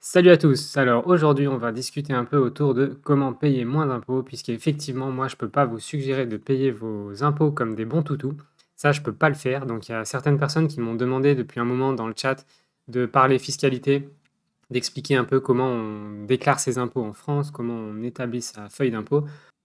Salut à tous. Alors aujourd'hui, on va discuter un peu autour de comment payer moins d'impôts, puisqu'effectivement, moi, je peux pas vous suggérer de payer vos impôts comme des bons toutous. Ça, je peux pas le faire. Donc, il y a certaines personnes qui m'ont demandé depuis un moment dans le chat de parler fiscalité, d'expliquer un peu comment on déclare ses impôts en France, comment on établit sa feuille d'impôt.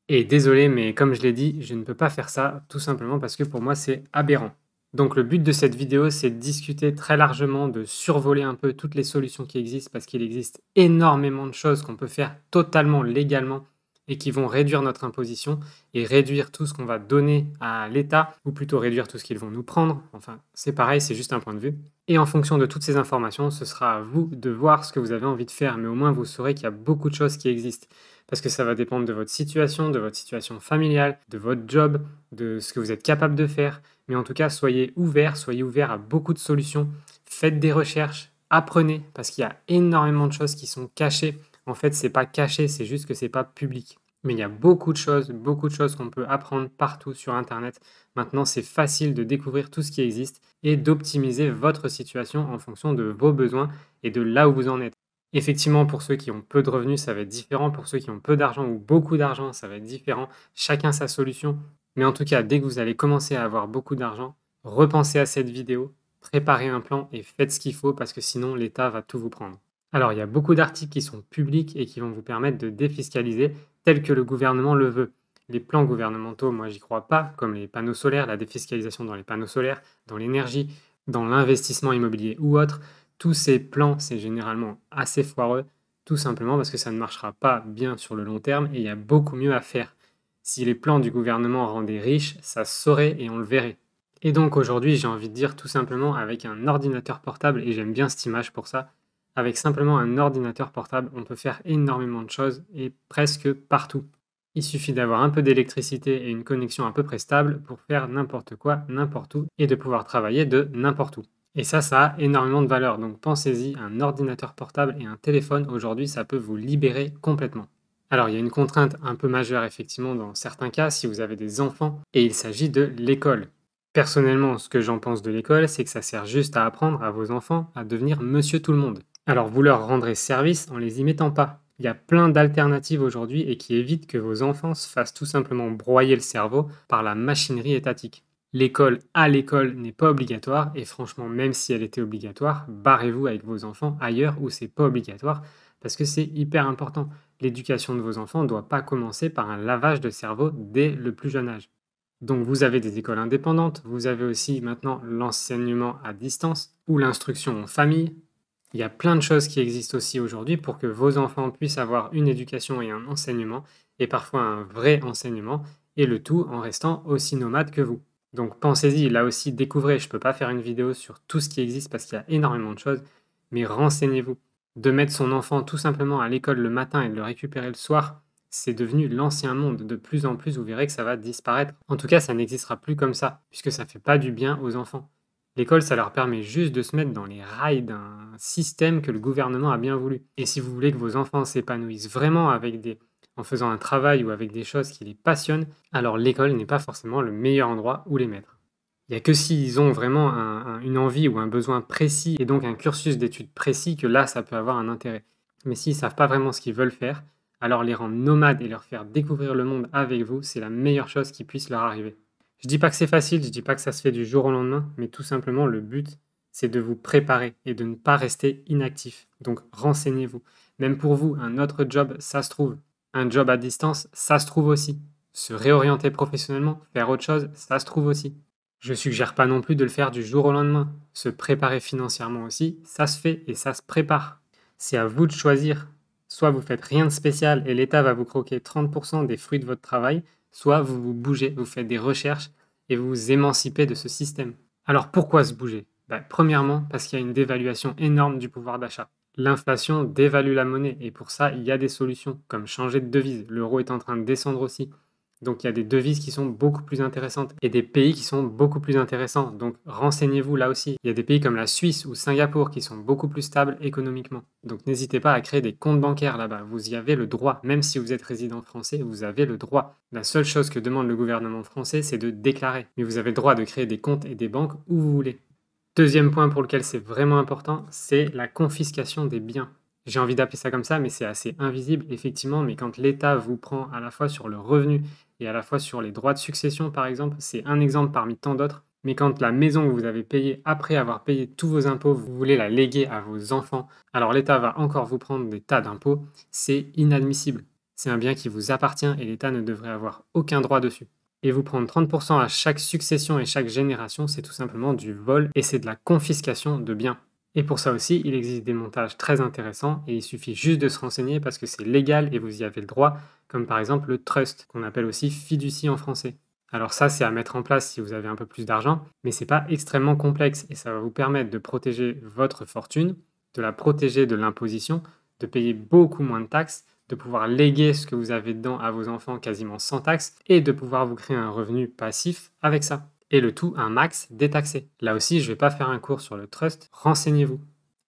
Et désolé, mais comme je l'ai dit, je ne peux pas faire ça, tout simplement parce que pour moi, c'est aberrant. Donc le but de cette vidéo, c'est de discuter très largement, de survoler un peu toutes les solutions qui existent, parce qu'il existe énormément de choses qu'on peut faire totalement légalement et qui vont réduire notre imposition et réduire tout ce qu'on va donner à l'État, ou plutôt réduire tout ce qu'ils vont nous prendre. Enfin, c'est pareil, c'est juste un point de vue. Et en fonction de toutes ces informations, ce sera à vous de voir ce que vous avez envie de faire, mais au moins vous saurez qu'il y a beaucoup de choses qui existent parce que ça va dépendre de votre situation, de votre situation familiale, de votre job, de ce que vous êtes capable de faire. Mais en tout cas, soyez ouvert, soyez ouvert à beaucoup de solutions. Faites des recherches, apprenez, parce qu'il y a énormément de choses qui sont cachées. En fait, c'est pas caché, c'est juste que c'est pas public. Mais il y a beaucoup de choses, beaucoup de choses qu'on peut apprendre partout sur Internet. Maintenant, c'est facile de découvrir tout ce qui existe et d'optimiser votre situation en fonction de vos besoins et de là où vous en êtes. Effectivement, pour ceux qui ont peu de revenus, ça va être différent. Pour ceux qui ont peu d'argent ou beaucoup d'argent, ça va être différent. Chacun sa solution. Mais en tout cas, dès que vous allez commencer à avoir beaucoup d'argent, repensez à cette vidéo, préparez un plan et faites ce qu'il faut parce que sinon l'État va tout vous prendre. Alors, il y a beaucoup d'articles qui sont publics et qui vont vous permettre de défiscaliser tel que le gouvernement le veut. Les plans gouvernementaux, moi, j'y crois pas, comme les panneaux solaires, la défiscalisation dans les panneaux solaires, dans l'énergie, dans l'investissement immobilier ou autre tous ces plans, c'est généralement assez foireux, tout simplement parce que ça ne marchera pas bien sur le long terme et il y a beaucoup mieux à faire. Si les plans du gouvernement rendaient riches, ça saurait et on le verrait. Et donc aujourd'hui, j'ai envie de dire tout simplement avec un ordinateur portable, et j'aime bien cette image pour ça, avec simplement un ordinateur portable, on peut faire énormément de choses et presque partout. Il suffit d'avoir un peu d'électricité et une connexion à peu près stable pour faire n'importe quoi, n'importe où, et de pouvoir travailler de n'importe où. Et ça, ça a énormément de valeur. Donc pensez-y, un ordinateur portable et un téléphone, aujourd'hui, ça peut vous libérer complètement. Alors, il y a une contrainte un peu majeure, effectivement, dans certains cas, si vous avez des enfants, et il s'agit de l'école. Personnellement, ce que j'en pense de l'école, c'est que ça sert juste à apprendre à vos enfants à devenir monsieur tout le monde. Alors, vous leur rendrez service en les y mettant pas. Il y a plein d'alternatives aujourd'hui et qui évitent que vos enfants se fassent tout simplement broyer le cerveau par la machinerie étatique. L'école à l'école n'est pas obligatoire et franchement, même si elle était obligatoire, barrez-vous avec vos enfants ailleurs où c'est pas obligatoire parce que c'est hyper important. L'éducation de vos enfants ne doit pas commencer par un lavage de cerveau dès le plus jeune âge. Donc vous avez des écoles indépendantes, vous avez aussi maintenant l'enseignement à distance ou l'instruction en famille. Il y a plein de choses qui existent aussi aujourd'hui pour que vos enfants puissent avoir une éducation et un enseignement, et parfois un vrai enseignement, et le tout en restant aussi nomades que vous. Donc pensez-y, là aussi découvrez, je ne peux pas faire une vidéo sur tout ce qui existe parce qu'il y a énormément de choses, mais renseignez-vous. De mettre son enfant tout simplement à l'école le matin et de le récupérer le soir, c'est devenu l'ancien monde. De plus en plus, vous verrez que ça va disparaître. En tout cas, ça n'existera plus comme ça, puisque ça ne fait pas du bien aux enfants. L'école, ça leur permet juste de se mettre dans les rails d'un système que le gouvernement a bien voulu. Et si vous voulez que vos enfants s'épanouissent vraiment avec des, en faisant un travail ou avec des choses qui les passionnent, alors l'école n'est pas forcément le meilleur endroit où les mettre. Il n'y a que s'ils ont vraiment une envie ou un besoin précis et donc un cursus d'études précis que là, ça peut avoir un intérêt. Mais s'ils ne savent pas vraiment ce qu'ils veulent faire, alors les rendre nomades et leur faire découvrir le monde avec vous, c'est la meilleure chose qui puisse leur arriver. Je dis pas que c'est facile, je dis pas que ça se fait du jour au lendemain, mais tout simplement le but, c'est de vous préparer et de ne pas rester inactif. Donc renseignez-vous. Même pour vous, un autre job, ça se trouve, un job à distance, ça se trouve aussi. Se réorienter professionnellement, faire autre chose, ça se trouve aussi. Je suggère pas non plus de le faire du jour au lendemain. Se préparer financièrement aussi, ça se fait et ça se prépare. C'est à vous de choisir. Soit vous faites rien de spécial et l'État va vous croquer 30% des fruits de votre travail, soit vous vous bougez, vous faites des recherches et vous vous émancipez de ce système. Alors pourquoi se bouger bah, Premièrement, parce qu'il y a une dévaluation énorme du pouvoir d'achat l'inflation dévalue la monnaie. Et pour ça, il y a des solutions, comme changer de devise. L'euro est en train de descendre aussi. Donc il y a des devises qui sont beaucoup plus intéressantes et des pays qui sont beaucoup plus intéressants. Donc renseignez-vous là aussi. Il y a des pays comme la Suisse ou Singapour qui sont beaucoup plus stables économiquement. Donc n'hésitez pas à créer des comptes bancaires là-bas. Vous y avez le droit. Même si vous êtes résident français, vous avez le droit. La seule chose que demande le gouvernement français, c'est de déclarer. Mais vous avez le droit de créer des comptes et des banques où vous voulez. Deuxième point pour lequel c'est vraiment important, c'est la confiscation des biens. J'ai envie d'appeler ça comme ça, mais c'est assez invisible, effectivement, mais quand l'État vous prend à la fois sur le revenu et à la fois sur les droits de succession, par exemple, c'est un exemple parmi tant d'autres, mais quand la maison que vous avez payée après avoir payé tous vos impôts, vous voulez la léguer à vos enfants, alors l'État va encore vous prendre des tas d'impôts, c'est inadmissible. C'est un bien qui vous appartient et l'État ne devrait avoir aucun droit dessus et vous prendre 30% à chaque succession et chaque génération, c'est tout simplement du vol et c'est de la confiscation de biens. Et pour ça aussi, il existe des montages très intéressants et il suffit juste de se renseigner parce que c'est légal et vous y avez le droit, comme par exemple le trust, qu'on appelle aussi fiducie en français. Alors ça, c'est à mettre en place si vous avez un peu plus d'argent, mais c'est pas extrêmement complexe et ça va vous permettre de protéger votre fortune, de la protéger de l'imposition, de payer beaucoup moins de taxes de pouvoir léguer ce que vous avez dedans à vos enfants quasiment sans taxe et de pouvoir vous créer un revenu passif avec ça. Et le tout un max détaxé. Là aussi, je ne vais pas faire un cours sur le trust, renseignez-vous.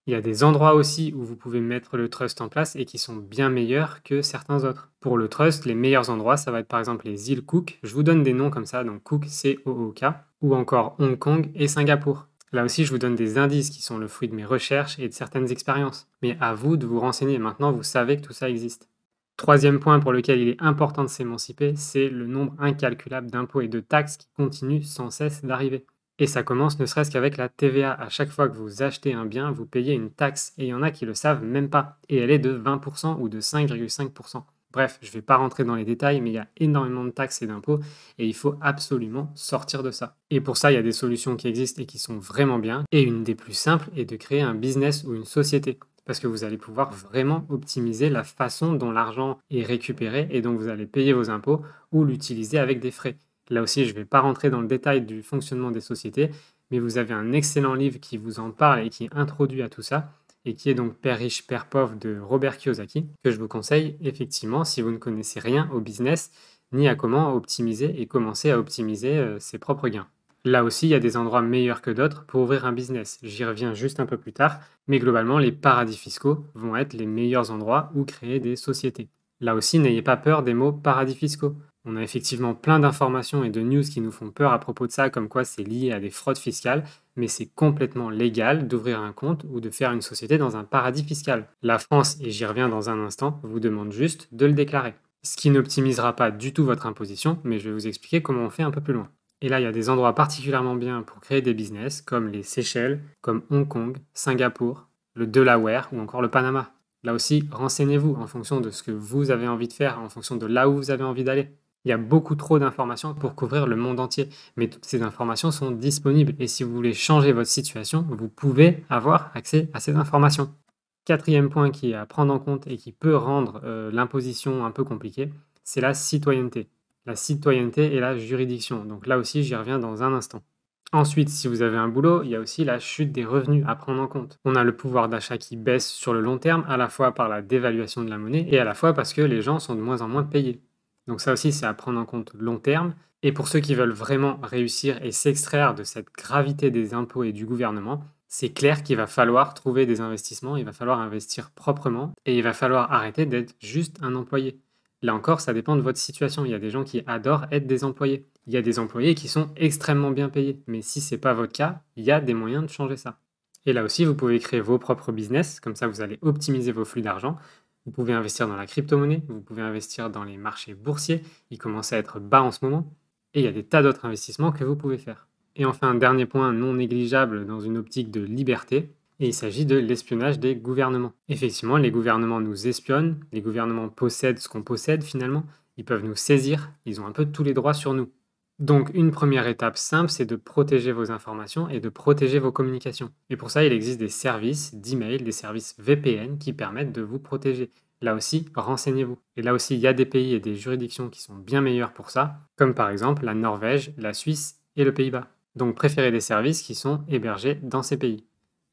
Il y a des endroits aussi où vous pouvez mettre le trust en place et qui sont bien meilleurs que certains autres. Pour le trust, les meilleurs endroits, ça va être par exemple les îles Cook. Je vous donne des noms comme ça, donc Cook, C-O-O-K, ou encore Hong Kong et Singapour. Là aussi, je vous donne des indices qui sont le fruit de mes recherches et de certaines expériences. Mais à vous de vous renseigner. Maintenant, vous savez que tout ça existe. Troisième point pour lequel il est important de s'émanciper, c'est le nombre incalculable d'impôts et de taxes qui continuent sans cesse d'arriver. Et ça commence ne serait-ce qu'avec la TVA. À chaque fois que vous achetez un bien, vous payez une taxe, et il y en a qui le savent même pas, et elle est de 20% ou de 5,5%. Bref, je ne vais pas rentrer dans les détails, mais il y a énormément de taxes et d'impôts et il faut absolument sortir de ça. Et pour ça, il y a des solutions qui existent et qui sont vraiment bien. Et une des plus simples est de créer un business ou une société parce que vous allez pouvoir vraiment optimiser la façon dont l'argent est récupéré et donc vous allez payer vos impôts ou l'utiliser avec des frais. Là aussi, je ne vais pas rentrer dans le détail du fonctionnement des sociétés, mais vous avez un excellent livre qui vous en parle et qui introduit à tout ça et qui est donc Père riche, Père pauvre de Robert Kiyosaki, que je vous conseille effectivement si vous ne connaissez rien au business ni à comment optimiser et commencer à optimiser euh, ses propres gains. Là aussi, il y a des endroits meilleurs que d'autres pour ouvrir un business. J'y reviens juste un peu plus tard, mais globalement, les paradis fiscaux vont être les meilleurs endroits où créer des sociétés. Là aussi, n'ayez pas peur des mots paradis fiscaux. On a effectivement plein d'informations et de news qui nous font peur à propos de ça, comme quoi c'est lié à des fraudes fiscales, mais c'est complètement légal d'ouvrir un compte ou de faire une société dans un paradis fiscal. La France, et j'y reviens dans un instant, vous demande juste de le déclarer. Ce qui n'optimisera pas du tout votre imposition, mais je vais vous expliquer comment on fait un peu plus loin. Et là, il y a des endroits particulièrement bien pour créer des business, comme les Seychelles, comme Hong Kong, Singapour, le Delaware ou encore le Panama. Là aussi, renseignez-vous en fonction de ce que vous avez envie de faire, en fonction de là où vous avez envie d'aller. Il y a beaucoup trop d'informations pour couvrir le monde entier, mais toutes ces informations sont disponibles et si vous voulez changer votre situation, vous pouvez avoir accès à ces informations. Quatrième point qui est à prendre en compte et qui peut rendre euh, l'imposition un peu compliquée, c'est la citoyenneté la citoyenneté et la juridiction. Donc là aussi, j'y reviens dans un instant. Ensuite, si vous avez un boulot, il y a aussi la chute des revenus à prendre en compte. On a le pouvoir d'achat qui baisse sur le long terme, à la fois par la dévaluation de la monnaie et à la fois parce que les gens sont de moins en moins payés. Donc ça aussi, c'est à prendre en compte long terme. Et pour ceux qui veulent vraiment réussir et s'extraire de cette gravité des impôts et du gouvernement, c'est clair qu'il va falloir trouver des investissements, il va falloir investir proprement et il va falloir arrêter d'être juste un employé. Là encore, ça dépend de votre situation. Il y a des gens qui adorent être des employés. Il y a des employés qui sont extrêmement bien payés. Mais si ce n'est pas votre cas, il y a des moyens de changer ça. Et là aussi, vous pouvez créer vos propres business. Comme ça, vous allez optimiser vos flux d'argent. Vous pouvez investir dans la crypto-monnaie. Vous pouvez investir dans les marchés boursiers. Ils commencent à être bas en ce moment. Et il y a des tas d'autres investissements que vous pouvez faire. Et enfin, un dernier point non négligeable dans une optique de liberté, et il s'agit de l'espionnage des gouvernements. Effectivement, les gouvernements nous espionnent, les gouvernements possèdent ce qu'on possède finalement, ils peuvent nous saisir, ils ont un peu tous les droits sur nous. Donc une première étape simple, c'est de protéger vos informations et de protéger vos communications. Et pour ça, il existe des services d'email, des services VPN qui permettent de vous protéger. Là aussi, renseignez-vous. Et là aussi, il y a des pays et des juridictions qui sont bien meilleurs pour ça, comme par exemple la Norvège, la Suisse et le Pays-Bas. Donc préférez des services qui sont hébergés dans ces pays.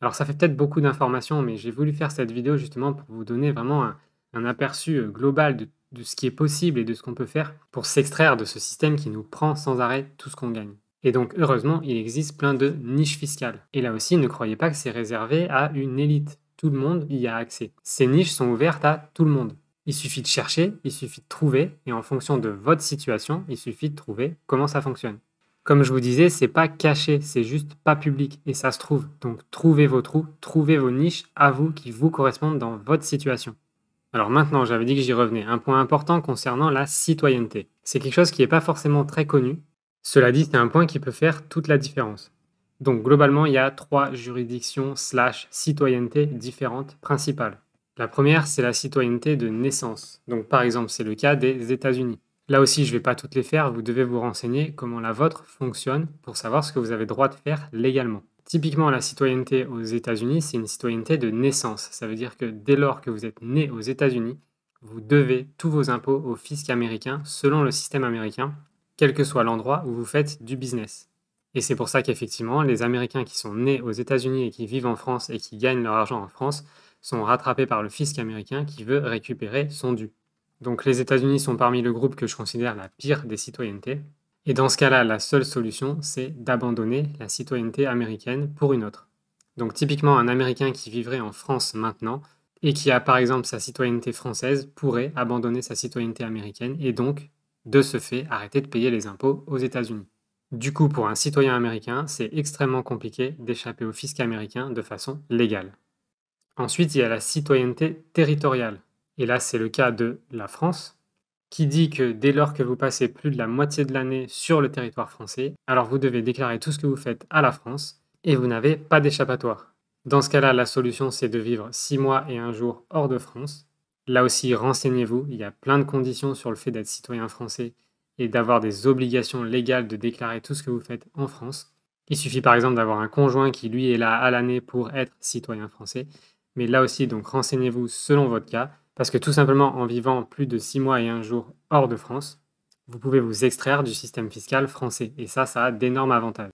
Alors ça fait peut-être beaucoup d'informations, mais j'ai voulu faire cette vidéo justement pour vous donner vraiment un, aperçu euh, global de, ce qui est possible et de ce qu'on peut faire pour s'extraire de ce système qui nous prend sans arrêt tout ce qu'on gagne. Et donc heureusement, il existe plein de niches fiscales. Et là aussi, ne croyez pas que c'est réservé à une élite. Tout le monde y a accès. Ces niches sont ouvertes à tout le monde. Il suffit de chercher, il suffit de trouver, et en fonction de votre situation, il suffit de trouver comment ça fonctionne. Comme je vous disais, c'est pas caché, c'est juste pas public et ça se trouve. Donc trouvez vos trous, trouvez vos niches à vous qui vous correspondent dans votre situation. Alors maintenant, j'avais dit que j'y revenais. Un point important concernant la citoyenneté. C'est quelque chose qui n'est pas forcément très connu. Cela dit, c'est un point qui peut faire toute la différence. Donc globalement, il y a trois juridictions slash citoyenneté différentes principales. La première, c'est la citoyenneté de naissance. Donc par exemple, c'est le cas des États-Unis. Là aussi, je ne vais pas toutes les faire, vous devez vous renseigner comment la vôtre fonctionne pour savoir ce que vous avez droit de faire légalement. Typiquement, la citoyenneté aux États-Unis, c'est une citoyenneté de naissance. Ça veut dire que dès lors que vous êtes né aux États-Unis, vous devez tous vos impôts au fisc américain selon le système américain, quel que soit l'endroit où vous faites du business. Et c'est pour ça qu'effectivement, les Américains qui sont nés aux États-Unis et qui vivent en France et qui gagnent leur argent en France sont rattrapés par le fisc américain qui veut récupérer son dû. Donc les États-Unis sont parmi le groupe que je considère la pire des citoyennetés. Et dans ce cas-là, la seule solution, c'est d'abandonner la citoyenneté américaine pour une autre. Donc typiquement, un Américain qui vivrait en France maintenant et qui a par exemple sa citoyenneté française pourrait abandonner sa citoyenneté américaine et donc, de ce fait, arrêter de payer les impôts aux États-Unis. Du coup, pour un citoyen américain, c'est extrêmement compliqué d'échapper au fisc américain de façon légale. Ensuite, il y a la citoyenneté territoriale et là c'est le cas de la France, qui dit que dès lors que vous passez plus de la moitié de l'année sur le territoire français, alors vous devez déclarer tout ce que vous faites à la France et vous n'avez pas d'échappatoire. Dans ce cas-là, la solution c'est de vivre six mois et un jour hors de France. Là aussi, renseignez-vous, il y a plein de conditions sur le fait d'être citoyen français et d'avoir des obligations légales de déclarer tout ce que vous faites en France. Il suffit par exemple d'avoir un conjoint qui lui est là à l'année pour être citoyen français. Mais là aussi, donc renseignez-vous selon votre cas parce que tout simplement, en vivant plus de six mois et un jour hors de France, vous pouvez vous extraire du système fiscal français. Et ça, ça a d'énormes avantages.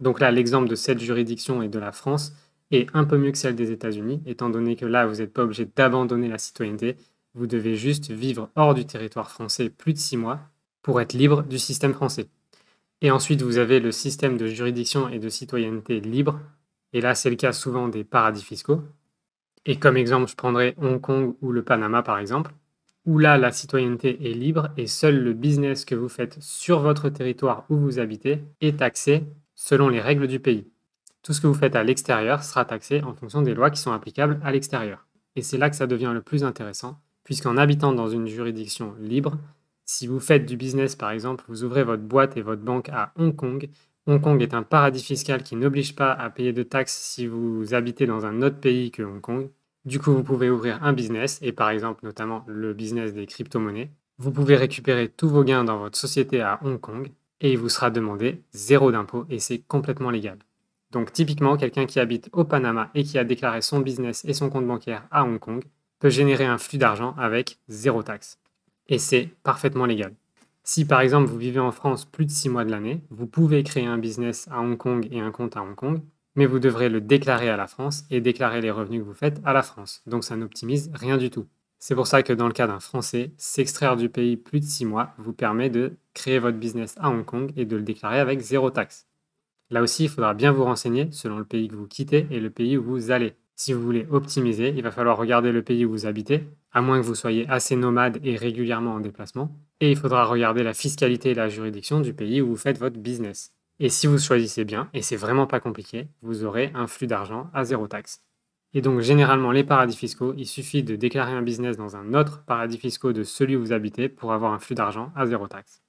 Donc là, l'exemple de cette juridiction et de la France est un peu mieux que celle des États-Unis, étant donné que là, vous n'êtes pas obligé d'abandonner la citoyenneté, vous devez juste vivre hors du territoire français plus de six mois pour être libre du système français. Et ensuite, vous avez le système de juridiction et de citoyenneté libre, et là, c'est le cas souvent des paradis fiscaux, et comme exemple, je prendrais Hong Kong ou le Panama, par exemple, où là, la citoyenneté est libre et seul le business que vous faites sur votre territoire où vous habitez est taxé selon les règles du pays. Tout ce que vous faites à l'extérieur sera taxé en fonction des lois qui sont applicables à l'extérieur. Et c'est là que ça devient le plus intéressant, puisqu'en habitant dans une juridiction libre, si vous faites du business par exemple, vous ouvrez votre boîte et votre banque à Hong Kong, Hong Kong est un paradis fiscal qui n'oblige pas à payer de taxes si vous habitez dans un autre pays que Hong Kong, du coup, vous pouvez ouvrir un business et par exemple notamment le business des crypto-monnaies. Vous pouvez récupérer tous vos gains dans votre société à Hong Kong et il vous sera demandé zéro d'impôt et c'est complètement légal. Donc typiquement, quelqu'un qui habite au Panama et qui a déclaré son business et son compte bancaire à Hong Kong peut générer un flux d'argent avec zéro taxe. Et c'est parfaitement légal. Si par exemple vous vivez en France plus de 6 mois de l'année, vous pouvez créer un business à Hong Kong et un compte à Hong Kong, mais vous devrez le déclarer à la France et déclarer les revenus que vous faites à la France. Donc ça n'optimise rien du tout. C'est pour ça que dans le cas d'un Français, s'extraire du pays plus de 6 mois vous permet de créer votre business à Hong Kong et de le déclarer avec zéro taxe. Là aussi, il faudra bien vous renseigner selon le pays que vous quittez et le pays où vous allez. Si vous voulez optimiser, il va falloir regarder le pays où vous habitez, à moins que vous soyez assez nomade et régulièrement en déplacement, et il faudra regarder la fiscalité et la juridiction du pays où vous faites votre business. Et si vous choisissez bien, et c'est vraiment pas compliqué, vous aurez un flux d'argent à zéro taxe. Et donc généralement les paradis fiscaux, il suffit de déclarer un business dans un autre paradis fiscaux de celui où vous habitez pour avoir un flux d'argent à zéro taxe.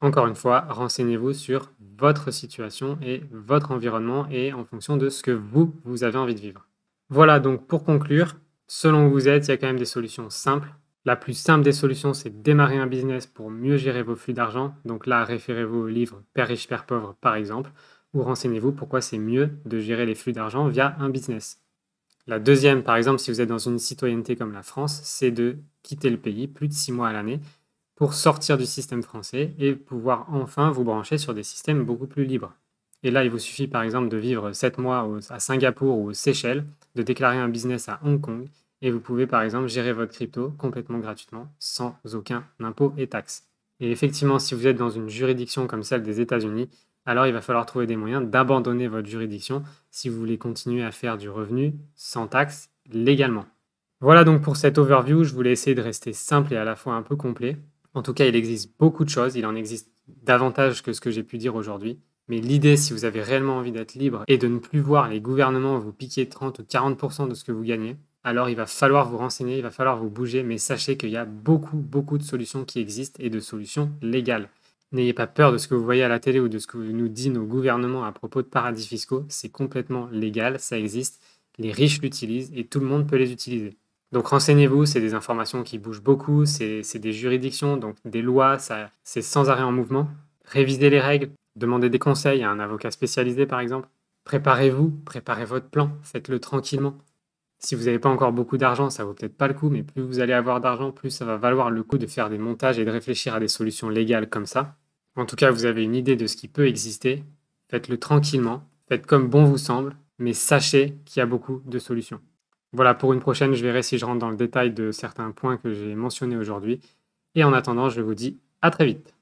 Encore une fois, renseignez-vous sur votre situation et votre environnement et en fonction de ce que vous, vous avez envie de vivre. Voilà donc pour conclure, selon où vous êtes, il y a quand même des solutions simples la plus simple des solutions, c'est de démarrer un business pour mieux gérer vos flux d'argent. Donc là, référez-vous au livre Père riche, Père pauvre, par exemple, ou renseignez-vous pourquoi c'est mieux de gérer les flux d'argent via un business. La deuxième, par exemple, si vous êtes dans une citoyenneté comme la France, c'est de quitter le pays plus de six mois à l'année pour sortir du système français et pouvoir enfin vous brancher sur des systèmes beaucoup plus libres. Et là, il vous suffit par exemple de vivre 7 mois à Singapour ou aux Seychelles, de déclarer un business à Hong Kong et vous pouvez par exemple gérer votre crypto complètement gratuitement, sans aucun impôt et taxe. Et effectivement, si vous êtes dans une juridiction comme celle des États-Unis, alors il va falloir trouver des moyens d'abandonner votre juridiction si vous voulez continuer à faire du revenu sans taxe légalement. Voilà donc pour cette overview, je voulais essayer de rester simple et à la fois un peu complet. En tout cas, il existe beaucoup de choses, il en existe davantage que ce que j'ai pu dire aujourd'hui. Mais l'idée, si vous avez réellement envie d'être libre, et de ne plus voir les gouvernements vous piquer 30 ou 40% de ce que vous gagnez alors il va falloir vous renseigner, il va falloir vous bouger, mais sachez qu'il y a beaucoup, beaucoup de solutions qui existent et de solutions légales. N'ayez pas peur de ce que vous voyez à la télé ou de ce que nous dit nos gouvernements à propos de paradis fiscaux, c'est complètement légal, ça existe, les riches l'utilisent et tout le monde peut les utiliser. Donc renseignez-vous, c'est des informations qui bougent beaucoup, c'est des juridictions, donc des lois, c'est sans arrêt en mouvement. Révisez les règles, demandez des conseils à un avocat spécialisé par exemple. Préparez-vous, préparez votre plan, faites-le tranquillement. Si vous n'avez pas encore beaucoup d'argent, ça vaut peut-être pas le coup, mais plus vous allez avoir d'argent, plus ça va valoir le coup de faire des montages et de réfléchir à des solutions légales comme ça. En tout cas, vous avez une idée de ce qui peut exister. Faites-le tranquillement, faites comme bon vous semble, mais sachez qu'il y a beaucoup de solutions. Voilà, pour une prochaine, je verrai si je rentre dans le détail de certains points que j'ai mentionnés aujourd'hui. Et en attendant, je vous dis à très vite.